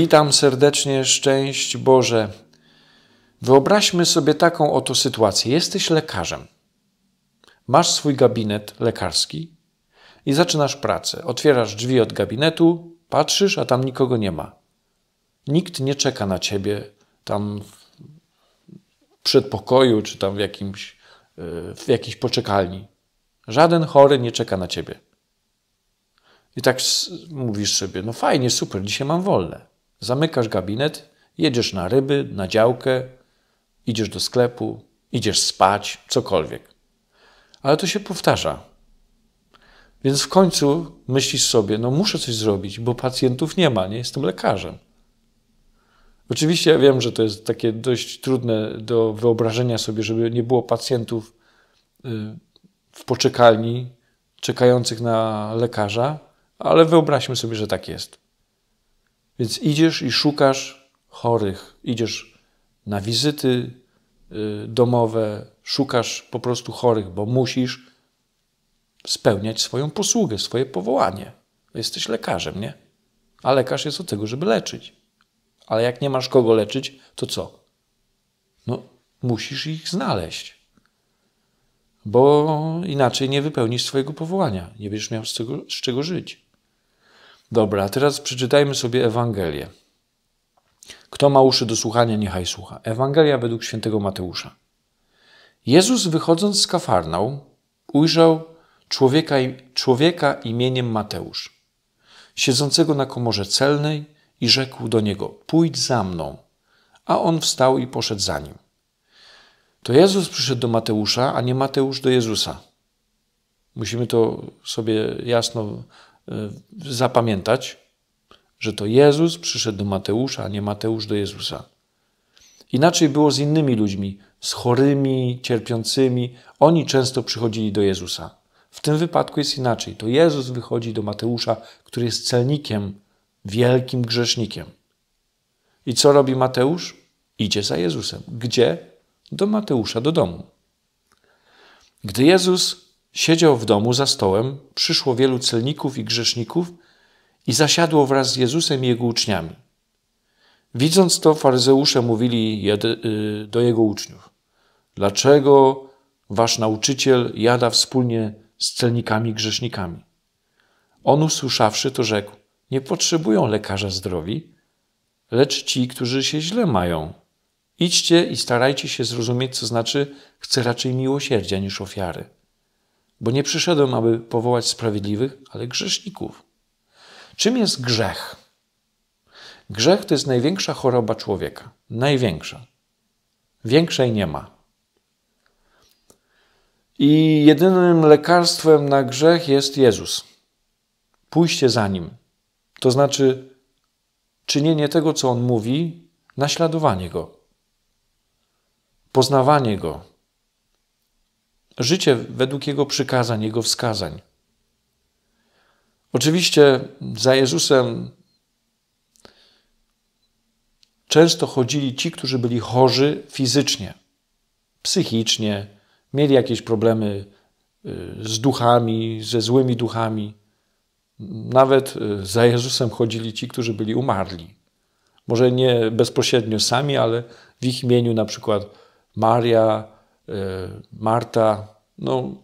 Witam serdecznie, szczęść Boże. Wyobraźmy sobie taką oto sytuację. Jesteś lekarzem. Masz swój gabinet lekarski i zaczynasz pracę. Otwierasz drzwi od gabinetu, patrzysz, a tam nikogo nie ma. Nikt nie czeka na ciebie tam w przedpokoju czy tam w, jakimś, e, w jakiejś poczekalni. Żaden chory nie czeka na ciebie. I tak mówisz sobie, no fajnie, super, dzisiaj mam wolne. Zamykasz gabinet, jedziesz na ryby, na działkę, idziesz do sklepu, idziesz spać, cokolwiek. Ale to się powtarza. Więc w końcu myślisz sobie, no muszę coś zrobić, bo pacjentów nie ma, nie jestem lekarzem. Oczywiście ja wiem, że to jest takie dość trudne do wyobrażenia sobie, żeby nie było pacjentów y, w poczekalni czekających na lekarza, ale wyobraźmy sobie, że tak jest. Więc idziesz i szukasz chorych, idziesz na wizyty y, domowe, szukasz po prostu chorych, bo musisz spełniać swoją posługę, swoje powołanie. Jesteś lekarzem, nie? A lekarz jest od tego, żeby leczyć. Ale jak nie masz kogo leczyć, to co? No, musisz ich znaleźć. Bo inaczej nie wypełnisz swojego powołania, nie będziesz miał z, tego, z czego żyć. Dobra, teraz przeczytajmy sobie Ewangelię. Kto ma uszy do słuchania, niechaj słucha. Ewangelia według świętego Mateusza. Jezus wychodząc z Kafarnał ujrzał człowieka, człowieka imieniem Mateusz, siedzącego na komorze celnej i rzekł do niego, pójdź za mną. A on wstał i poszedł za nim. To Jezus przyszedł do Mateusza, a nie Mateusz do Jezusa. Musimy to sobie jasno Y, zapamiętać, że to Jezus przyszedł do Mateusza, a nie Mateusz do Jezusa. Inaczej było z innymi ludźmi, z chorymi, cierpiącymi. Oni często przychodzili do Jezusa. W tym wypadku jest inaczej. To Jezus wychodzi do Mateusza, który jest celnikiem, wielkim grzesznikiem. I co robi Mateusz? Idzie za Jezusem. Gdzie? Do Mateusza, do domu. Gdy Jezus Siedział w domu za stołem, przyszło wielu celników i grzeszników i zasiadło wraz z Jezusem i jego uczniami. Widząc to, faryzeusze mówili y, do jego uczniów: Dlaczego wasz nauczyciel jada wspólnie z celnikami i grzesznikami? On usłyszawszy to rzekł: Nie potrzebują lekarza zdrowi, lecz ci, którzy się źle mają. Idźcie i starajcie się zrozumieć, co znaczy chcę raczej miłosierdzia niż ofiary bo nie przyszedłem, aby powołać sprawiedliwych, ale grzeszników. Czym jest grzech? Grzech to jest największa choroba człowieka. Największa. Większej nie ma. I jedynym lekarstwem na grzech jest Jezus. Pójście za nim. To znaczy czynienie tego, co on mówi, naśladowanie go, poznawanie go, życie według Jego przykazań, Jego wskazań. Oczywiście za Jezusem często chodzili ci, którzy byli chorzy fizycznie, psychicznie, mieli jakieś problemy y, z duchami, ze złymi duchami. Nawet y, za Jezusem chodzili ci, którzy byli umarli. Może nie bezpośrednio sami, ale w ich imieniu na przykład Maria, E, Marta, no,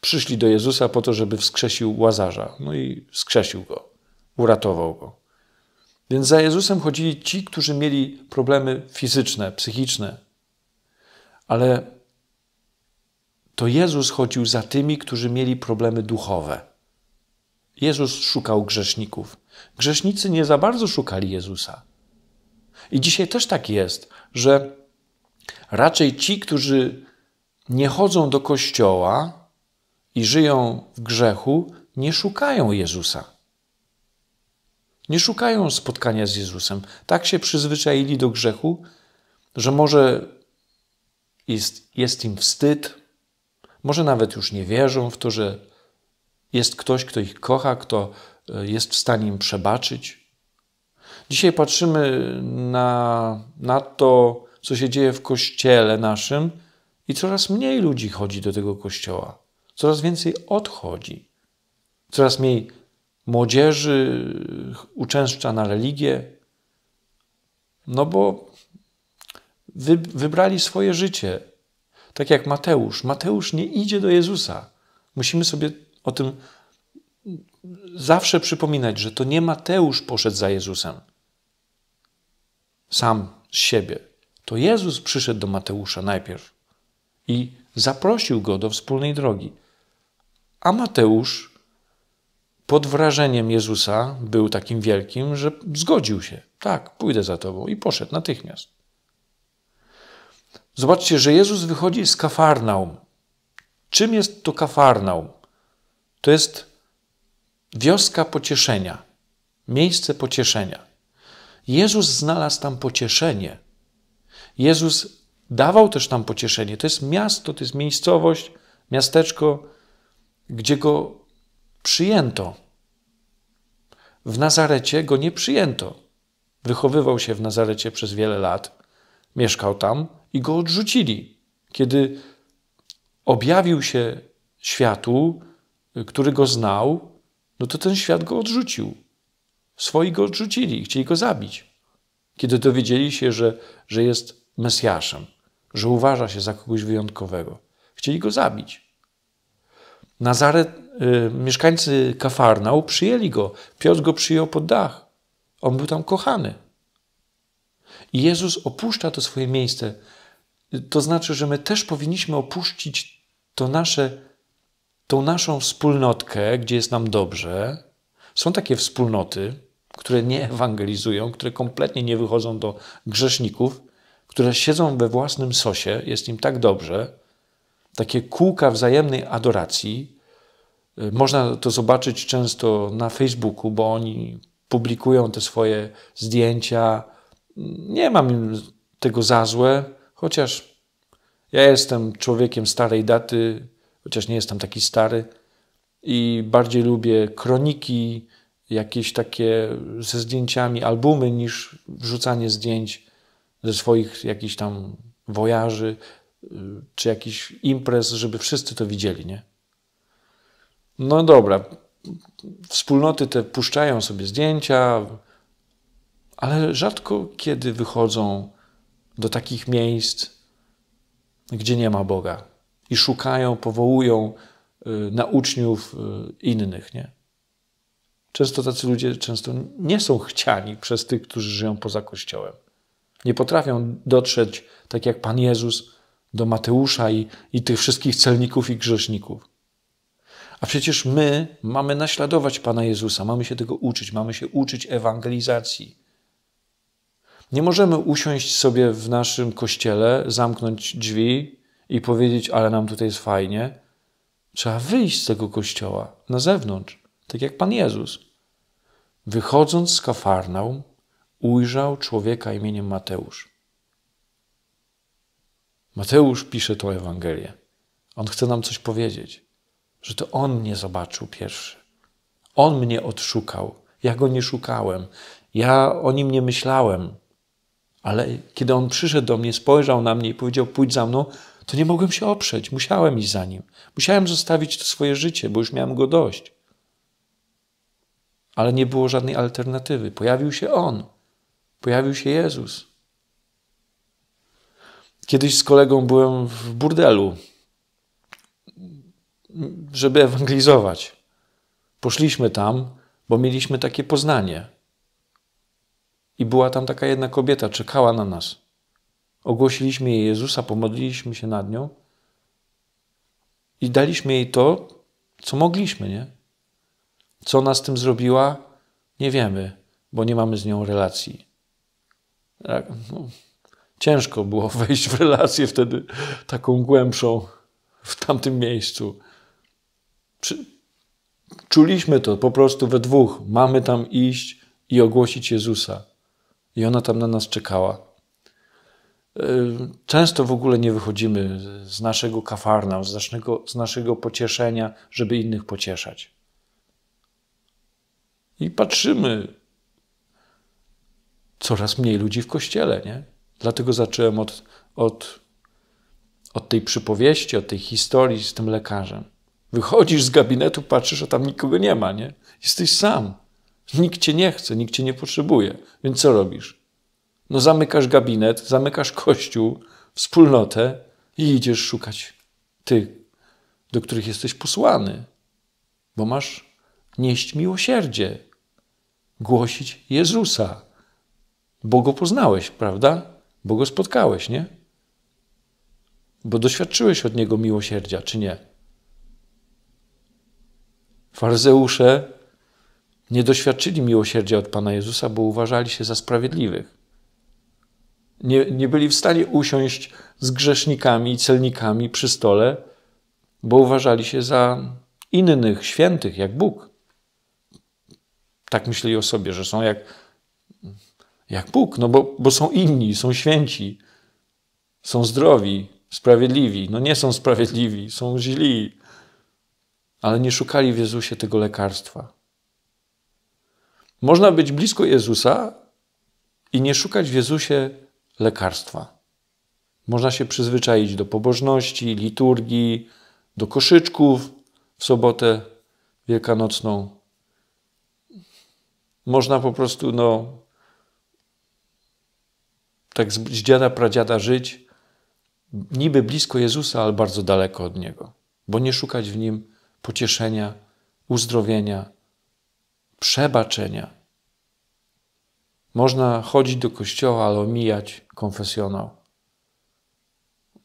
przyszli do Jezusa po to, żeby wskrzesił łazarza. No i wskrzesił go, uratował go. Więc za Jezusem chodzili ci, którzy mieli problemy fizyczne, psychiczne. Ale to Jezus chodził za tymi, którzy mieli problemy duchowe. Jezus szukał grzeszników. Grzesznicy nie za bardzo szukali Jezusa. I dzisiaj też tak jest, że Raczej ci, którzy nie chodzą do kościoła i żyją w grzechu, nie szukają Jezusa. Nie szukają spotkania z Jezusem. Tak się przyzwyczaili do grzechu, że może jest, jest im wstyd, może nawet już nie wierzą w to, że jest ktoś, kto ich kocha, kto e, jest w stanie im przebaczyć. Dzisiaj patrzymy na, na to, co się dzieje w kościele naszym i coraz mniej ludzi chodzi do tego kościoła. Coraz więcej odchodzi. Coraz mniej młodzieży uczęszcza na religię. No bo wy, wybrali swoje życie. Tak jak Mateusz. Mateusz nie idzie do Jezusa. Musimy sobie o tym zawsze przypominać, że to nie Mateusz poszedł za Jezusem. Sam z siebie to Jezus przyszedł do Mateusza najpierw i zaprosił go do wspólnej drogi. A Mateusz pod wrażeniem Jezusa był takim wielkim, że zgodził się. Tak, pójdę za tobą i poszedł natychmiast. Zobaczcie, że Jezus wychodzi z Kafarnaum. Czym jest to Kafarnaum? To jest wioska pocieszenia, miejsce pocieszenia. Jezus znalazł tam pocieszenie – Jezus dawał też tam pocieszenie. To jest miasto, to jest miejscowość, miasteczko, gdzie go przyjęto. W Nazarecie go nie przyjęto. Wychowywał się w Nazarecie przez wiele lat, mieszkał tam i go odrzucili. Kiedy objawił się światu, który go znał, no to ten świat go odrzucił. Swoi go odrzucili, chcieli go zabić. Kiedy dowiedzieli się, że, że jest Mesjaszem, że uważa się za kogoś wyjątkowego. Chcieli go zabić. Nazaret, y, mieszkańcy Kafarnał przyjęli go. Piotr go przyjął pod dach. On był tam kochany. I Jezus opuszcza to swoje miejsce. To znaczy, że my też powinniśmy opuścić to nasze, tą naszą wspólnotkę, gdzie jest nam dobrze. Są takie wspólnoty, które nie ewangelizują, które kompletnie nie wychodzą do grzeszników, które siedzą we własnym sosie, jest im tak dobrze, takie kółka wzajemnej adoracji. Y, można to zobaczyć często na Facebooku, bo oni publikują te swoje zdjęcia. Nie mam im tego za złe, chociaż ja jestem człowiekiem starej daty, chociaż nie jestem taki stary i bardziej lubię kroniki, jakieś takie ze zdjęciami, albumy niż wrzucanie zdjęć ze swoich jakichś tam wojaży y, czy jakichś imprez, żeby wszyscy to widzieli, nie? No dobra, wspólnoty te puszczają sobie zdjęcia, ale rzadko kiedy wychodzą do takich miejsc, gdzie nie ma Boga i szukają, powołują y, na uczniów y, innych, nie? Często tacy ludzie często nie są chciani przez tych, którzy żyją poza Kościołem. Nie potrafią dotrzeć, tak jak Pan Jezus, do Mateusza i, i tych wszystkich celników i grzeszników. A przecież my mamy naśladować Pana Jezusa, mamy się tego uczyć, mamy się uczyć ewangelizacji. Nie możemy usiąść sobie w naszym kościele, zamknąć drzwi i powiedzieć, ale nam tutaj jest fajnie. Trzeba wyjść z tego kościoła na zewnątrz, tak jak Pan Jezus. Wychodząc z Kafarnaum, ujrzał człowieka imieniem Mateusz. Mateusz pisze tą Ewangelię. On chce nam coś powiedzieć, że to on mnie zobaczył pierwszy. On mnie odszukał. Ja go nie szukałem. Ja o nim nie myślałem. Ale kiedy on przyszedł do mnie, spojrzał na mnie i powiedział: Pójdź za mną, to nie mogłem się oprzeć. Musiałem iść za nim. Musiałem zostawić to swoje życie, bo już miałem go dość. Ale nie było żadnej alternatywy. Pojawił się on pojawił się Jezus. Kiedyś z kolegą byłem w burdelu, żeby ewangelizować. Poszliśmy tam, bo mieliśmy takie poznanie. I była tam taka jedna kobieta, czekała na nas. Ogłosiliśmy jej Jezusa, pomodliliśmy się nad nią i daliśmy jej to, co mogliśmy, nie? Co ona z tym zrobiła, nie wiemy, bo nie mamy z nią relacji. Tak, no, ciężko było wejść w relację wtedy taką głębszą w tamtym miejscu. Przy... Czuliśmy to po prostu we dwóch. Mamy tam iść i ogłosić Jezusa. I ona tam na nas czekała. E, często w ogóle nie wychodzimy z naszego kafarna, z naszego, z naszego pocieszenia, żeby innych pocieszać. I patrzymy, coraz mniej ludzi w kościele, nie? Dlatego zacząłem od, od, od tej przypowieści, od tej historii z tym lekarzem. Wychodzisz z gabinetu, patrzysz, a tam nikogo nie ma, nie? Jesteś sam. Nikt cię nie chce, nikt cię nie potrzebuje. Więc co robisz? No zamykasz gabinet, zamykasz kościół, wspólnotę i idziesz szukać tych, do których jesteś posłany. Bo masz nieść miłosierdzie, głosić Jezusa. Bo go poznałeś, prawda? Bo go spotkałeś, nie? Bo doświadczyłeś od niego miłosierdzia, czy nie? Farzeusze nie doświadczyli miłosierdzia od Pana Jezusa, bo uważali się za sprawiedliwych. Nie, nie byli w stanie usiąść z grzesznikami i celnikami przy stole, bo uważali się za innych, świętych, jak Bóg. Tak myśleli o sobie, że są jak jak Bóg, no bo, bo są inni, są święci, są zdrowi, sprawiedliwi. No nie są sprawiedliwi, są źli, ale nie szukali w Jezusie tego lekarstwa. Można być blisko Jezusa i nie szukać w Jezusie lekarstwa. Można się przyzwyczaić do pobożności, liturgii, do koszyczków w sobotę wielkanocną. Można po prostu no, tak z dziada pradziada żyć, niby blisko Jezusa, ale bardzo daleko od Niego, bo nie szukać w Nim pocieszenia, uzdrowienia, przebaczenia. Można chodzić do kościoła, ale omijać konfesjonał,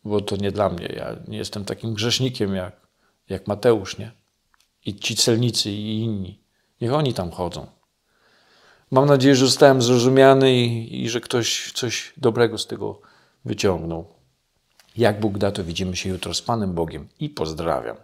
bo to nie dla mnie. Ja nie jestem takim grzesznikiem jak, jak Mateusz, nie? I ci celnicy i inni. Niech oni tam chodzą. Mam nadzieję, że zostałem zrozumiany i, i że ktoś coś dobrego z tego wyciągnął. Jak Bóg da, to widzimy się jutro z Panem Bogiem i pozdrawiam.